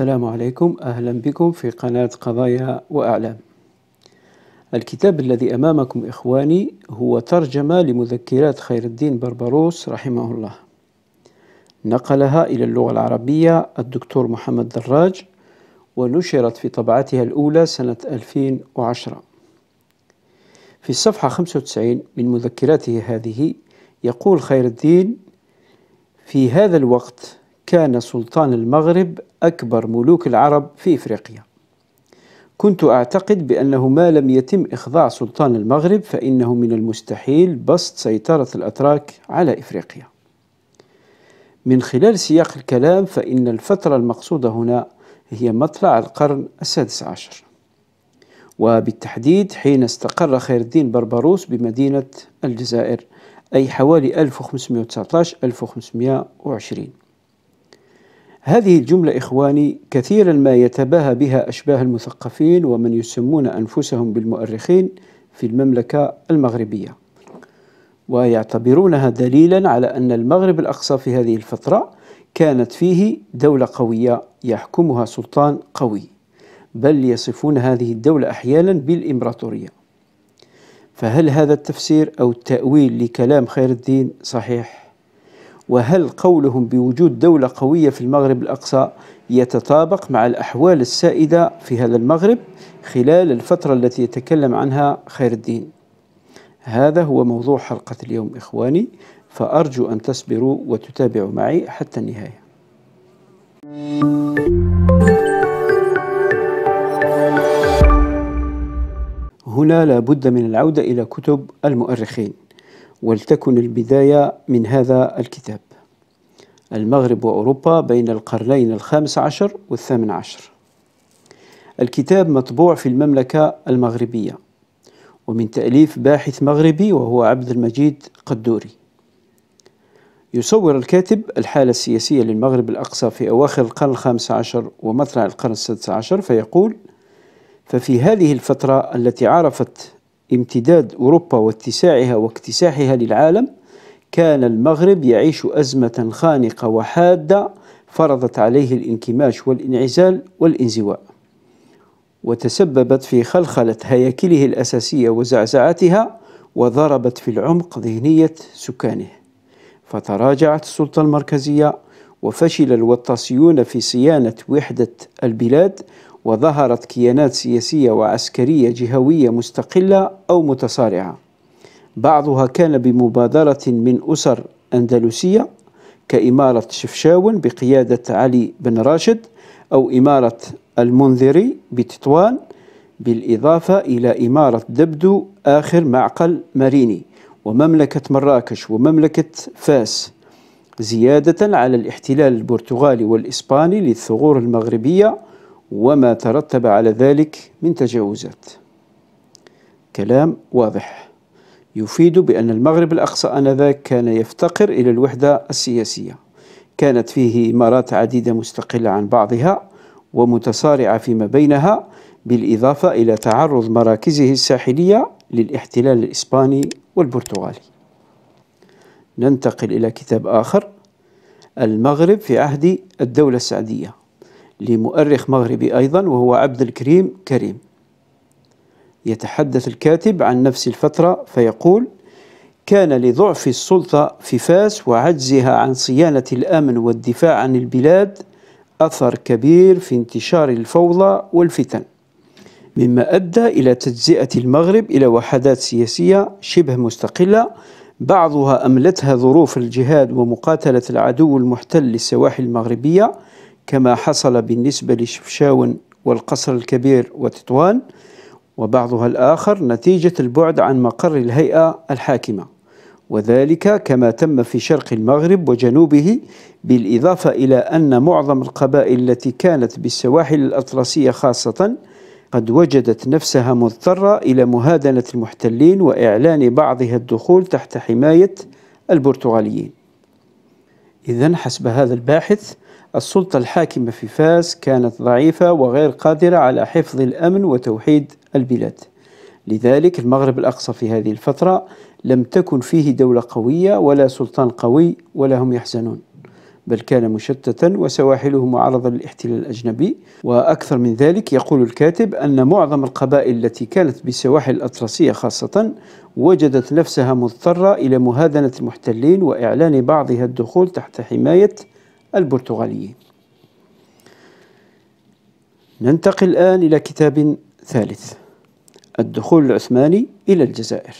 السلام عليكم أهلا بكم في قناة قضايا وأعلام الكتاب الذي أمامكم إخواني هو ترجمة لمذكرات خير الدين بربروس رحمه الله نقلها إلى اللغة العربية الدكتور محمد دراج ونشرت في طبعتها الأولى سنة 2010 في الصفحة 95 من مذكراته هذه يقول خير الدين في هذا الوقت كان سلطان المغرب أكبر ملوك العرب في إفريقيا كنت أعتقد بأنه ما لم يتم إخضاع سلطان المغرب فإنه من المستحيل بسط سيطرة الأتراك على إفريقيا من خلال سياق الكلام فإن الفترة المقصودة هنا هي مطلع القرن السادس عشر وبالتحديد حين استقر خير الدين بربروس بمدينة الجزائر أي حوالي 1519-1520 هذه الجملة إخواني كثيرا ما يتباهى بها أشباه المثقفين ومن يسمون أنفسهم بالمؤرخين في المملكة المغربية ويعتبرونها دليلا على أن المغرب الأقصى في هذه الفترة كانت فيه دولة قوية يحكمها سلطان قوي بل يصفون هذه الدولة أحيانا بالإمبراطورية فهل هذا التفسير أو التأويل لكلام خير الدين صحيح؟ وهل قولهم بوجود دولة قوية في المغرب الأقصى يتطابق مع الأحوال السائدة في هذا المغرب خلال الفترة التي يتكلم عنها خير الدين هذا هو موضوع حلقة اليوم إخواني فأرجو أن تصبروا وتتابعوا معي حتى النهاية هنا لا بد من العودة إلى كتب المؤرخين ولتكن البداية من هذا الكتاب المغرب وأوروبا بين القرنين الخامس عشر والثامن عشر الكتاب مطبوع في المملكة المغربية ومن تأليف باحث مغربي وهو عبد المجيد قدوري يصور الكاتب الحالة السياسية للمغرب الأقصى في أواخر القرن الخامس عشر ومطلع القرن السادس عشر فيقول ففي هذه الفترة التي عرفت امتداد أوروبا واتساعها واكتساحها للعالم كان المغرب يعيش أزمة خانقة وحادة فرضت عليه الانكماش والانعزال والانزواء وتسببت في خلخلة هياكله الأساسية وزعزعتها وضربت في العمق ذهنية سكانه فتراجعت السلطة المركزية وفشل الوطاسيون في صيانة وحدة البلاد وظهرت كيانات سياسية وعسكرية جهوية مستقلة أو متصارعة بعضها كان بمبادرة من أسر أندلسية كإمارة شفشاون بقيادة علي بن راشد أو إمارة المنذري بتطوان بالإضافة إلى إمارة دبدو آخر معقل ماريني ومملكة مراكش ومملكة فاس زيادة على الاحتلال البرتغالي والإسباني للثغور المغربية وما ترتب على ذلك من تجاوزات كلام واضح يفيد بأن المغرب الأقصى آنذاك كان يفتقر إلى الوحدة السياسية كانت فيه إمارات عديدة مستقلة عن بعضها ومتصارعة فيما بينها بالإضافة إلى تعرض مراكزه الساحلية للاحتلال الإسباني والبرتغالي ننتقل إلى كتاب آخر المغرب في عهد الدولة السعدية لمؤرخ مغربي أيضا وهو عبد الكريم كريم يتحدث الكاتب عن نفس الفترة فيقول كان لضعف السلطة في فاس وعجزها عن صيانة الأمن والدفاع عن البلاد أثر كبير في انتشار الفوضى والفتن مما أدى إلى تجزئة المغرب إلى وحدات سياسية شبه مستقلة بعضها أملتها ظروف الجهاد ومقاتلة العدو المحتل للسواحل المغربية كما حصل بالنسبة لشفشاون والقصر الكبير وتطوان وبعضها الآخر نتيجة البعد عن مقر الهيئة الحاكمة وذلك كما تم في شرق المغرب وجنوبه بالإضافة إلى أن معظم القبائل التي كانت بالسواحل الأطلسية خاصة قد وجدت نفسها مضطرة إلى مهادنة المحتلين وإعلان بعضها الدخول تحت حماية البرتغاليين إذا حسب هذا الباحث السلطة الحاكمة في فاس كانت ضعيفة وغير قادرة على حفظ الأمن وتوحيد البلاد لذلك المغرب الأقصى في هذه الفترة لم تكن فيه دولة قوية ولا سلطان قوي ولا هم يحزنون بل كان مشتتا وسواحله معرضة للاحتلال الأجنبي وأكثر من ذلك يقول الكاتب أن معظم القبائل التي كانت بسواحل الأطلسية خاصة وجدت نفسها مضطرة إلى مهادنة المحتلين وإعلان بعضها الدخول تحت حماية البرتغاليين ننتقل الآن إلى كتاب ثالث الدخول العثماني إلى الجزائر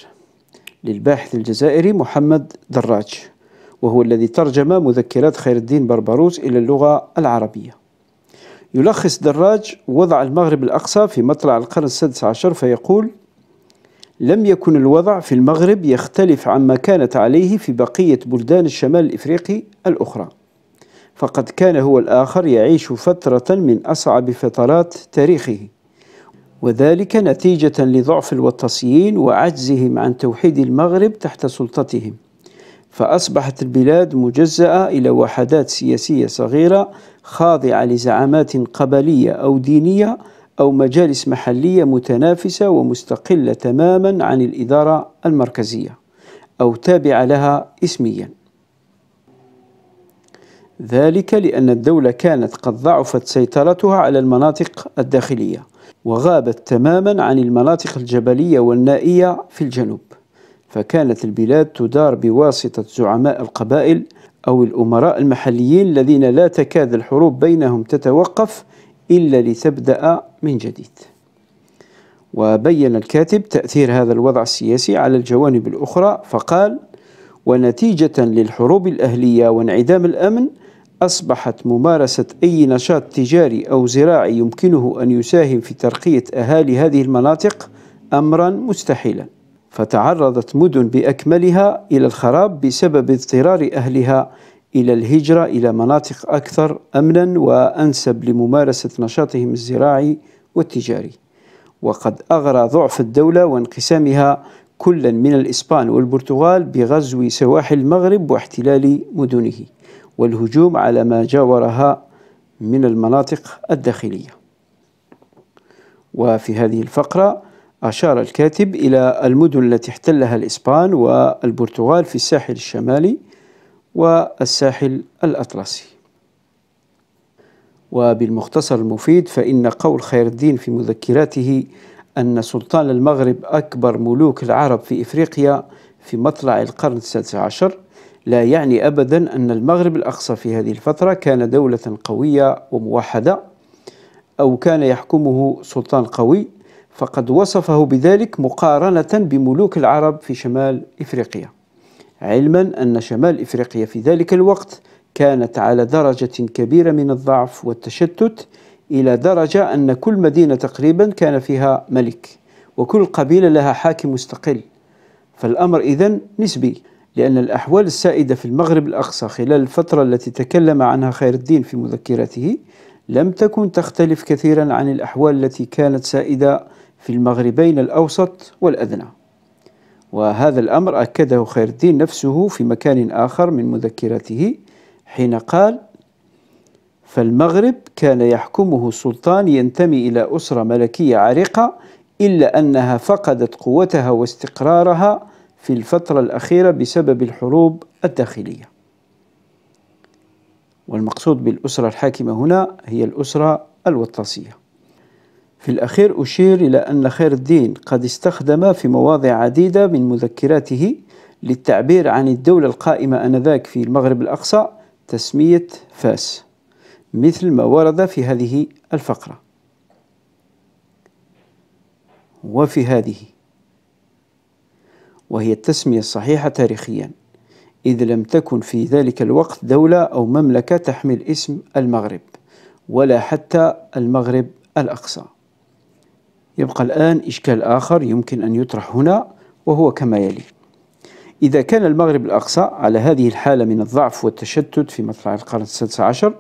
للباحث الجزائري محمد دراج وهو الذي ترجم مذكرات خير الدين بربروس إلى اللغة العربية يلخص دراج وضع المغرب الأقصى في مطلع القرن السادس عشر فيقول لم يكن الوضع في المغرب يختلف عما كانت عليه في بقية بلدان الشمال الإفريقي الأخرى فقد كان هو الآخر يعيش فترة من أصعب فترات تاريخه وذلك نتيجة لضعف الوطسيين وعجزهم عن توحيد المغرب تحت سلطتهم فأصبحت البلاد مجزأة إلى وحدات سياسية صغيرة خاضعة لزعامات قبلية أو دينية أو مجالس محلية متنافسة ومستقلة تماما عن الإدارة المركزية أو تابعة لها اسميا ذلك لأن الدولة كانت قد ضعفت سيطرتها على المناطق الداخلية وغابت تماما عن المناطق الجبلية والنائية في الجنوب فكانت البلاد تدار بواسطة زعماء القبائل أو الأمراء المحليين الذين لا تكاد الحروب بينهم تتوقف إلا لتبدأ من جديد. وبين الكاتب تأثير هذا الوضع السياسي على الجوانب الأخرى فقال: ونتيجة للحروب الأهلية وانعدام الأمن أصبحت ممارسة أي نشاط تجاري أو زراعي يمكنه أن يساهم في ترقية أهالي هذه المناطق أمرا مستحيلا. فتعرضت مدن باكملها الى الخراب بسبب اضطرار اهلها الى الهجره الى مناطق اكثر امنا وانسب لممارسه نشاطهم الزراعي والتجاري وقد اغرى ضعف الدوله وانقسامها كلا من الاسبان والبرتغال بغزو سواحل المغرب واحتلال مدنه والهجوم على ما جاورها من المناطق الداخليه وفي هذه الفقره أشار الكاتب إلى المدن التي احتلها الإسبان والبرتغال في الساحل الشمالي والساحل الأطلسي وبالمختصر المفيد فإن قول خير الدين في مذكراته أن سلطان المغرب أكبر ملوك العرب في إفريقيا في مطلع القرن السادس عشر لا يعني أبدا أن المغرب الأقصى في هذه الفترة كان دولة قوية وموحدة أو كان يحكمه سلطان قوي فقد وصفه بذلك مقارنة بملوك العرب في شمال إفريقيا علما أن شمال إفريقيا في ذلك الوقت كانت على درجة كبيرة من الضعف والتشتت إلى درجة أن كل مدينة تقريبا كان فيها ملك وكل قبيلة لها حاكم مستقل فالأمر إذن نسبي لأن الأحوال السائدة في المغرب الأقصى خلال الفترة التي تكلم عنها خير الدين في مذكرته لم تكن تختلف كثيرا عن الأحوال التي كانت سائدة في المغربين الأوسط والأدنى وهذا الأمر أكده خير الدين نفسه في مكان آخر من مذكرته حين قال فالمغرب كان يحكمه سلطان ينتمي إلى أسرة ملكية عريقة إلا أنها فقدت قوتها واستقرارها في الفترة الأخيرة بسبب الحروب الداخلية والمقصود بالأسرة الحاكمة هنا هي الأسرة الوطاسية في الأخير أشير إلى أن خير الدين قد استخدم في مواضع عديدة من مذكراته للتعبير عن الدولة القائمة آنذاك في المغرب الأقصى تسمية فاس مثل ما ورد في هذه الفقرة وفي هذه وهي التسمية الصحيحة تاريخيا إذ لم تكن في ذلك الوقت دولة أو مملكة تحمل اسم المغرب ولا حتى المغرب الأقصى يبقى الآن إشكال آخر يمكن أن يطرح هنا وهو كما يلي إذا كان المغرب الأقصى على هذه الحالة من الضعف والتشتت في مطلع القرن السادس عشر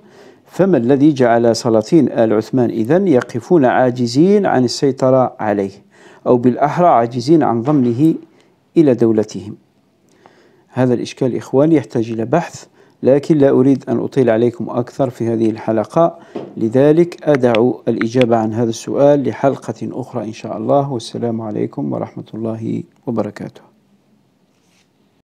فما الذي جعل سلاطين آل عثمان إذا يقفون عاجزين عن السيطرة عليه أو بالأحرى عاجزين عن ضمنه إلى دولتهم هذا الإشكال إخواني يحتاج إلى بحث لكن لا أريد أن أطيل عليكم أكثر في هذه الحلقة لذلك أدع الإجابة عن هذا السؤال لحلقة أخرى إن شاء الله والسلام عليكم ورحمة الله وبركاته